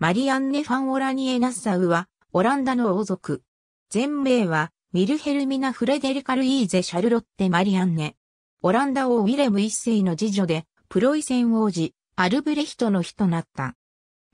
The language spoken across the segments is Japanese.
マリアンネ・ファン・オラニエ・ナッサウは、オランダの王族。全名は、ミルヘルミナ・フレデリカ・ルイーゼ・シャルロッテ・マリアンネ。オランダ王ウィレム一世の次女で、プロイセン王子、アルブレヒトの日となった。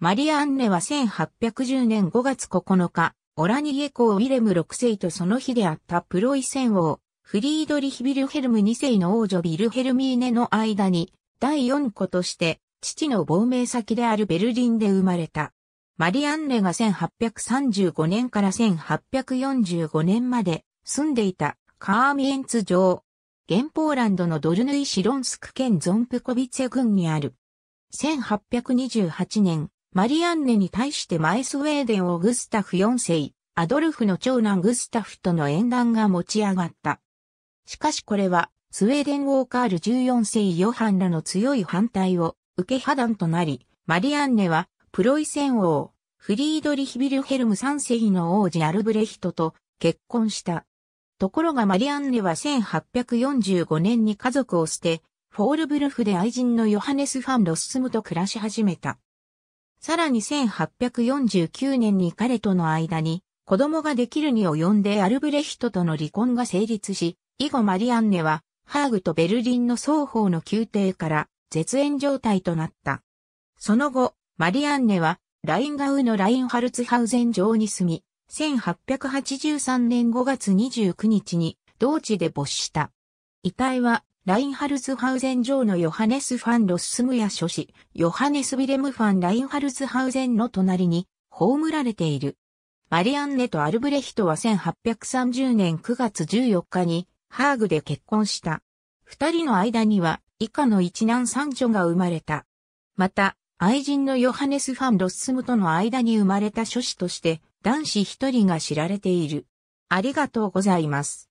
マリアンネは1810年5月9日、オラニエ公ウィレム6世とその日であったプロイセン王、フリードリヒ・ビルヘルム2世の王女ビルヘルミーネの間に、第4子として、父の亡命先であるベルリンで生まれた。マリアンネが1835年から1845年まで住んでいたカーミエンツ城。現ポーランドのドルヌイシロンスク県ゾンプコビツェ郡にある。1828年、マリアンネに対して前スウェーデンをグスタフ4世、アドルフの長男グスタフとの縁談が持ち上がった。しかしこれは、スウェーデンウォーカール14世ヨハンらの強い反対を受け破断となり、マリアンネは、プロイセン王、フリードリヒビルヘルム三世の王子アルブレヒトと結婚した。ところがマリアンネは1845年に家族を捨て、フォールブルフで愛人のヨハネス・ファン・ロススムと暮らし始めた。さらに1849年に彼との間に子供ができるに及んでアルブレヒトとの離婚が成立し、以後マリアンネはハーグとベルリンの双方の宮廷から絶縁状態となった。その後、マリアンネは、ラインガウのラインハルツハウゼン城に住み、1883年5月29日に、同地で没した。遺体は、ラインハルツハウゼン城のヨハネス・ファン・ロス・スムヤ諸子、ヨハネス・ビレム・ファン・ラインハルツハウゼンの隣に、葬られている。マリアンネとアルブレヒトは1830年9月14日に、ハーグで結婚した。二人の間には、以下の一男三女が生まれた。また、愛人のヨハネス・ファン・ロッスムとの間に生まれた諸子として、男子一人が知られている。ありがとうございます。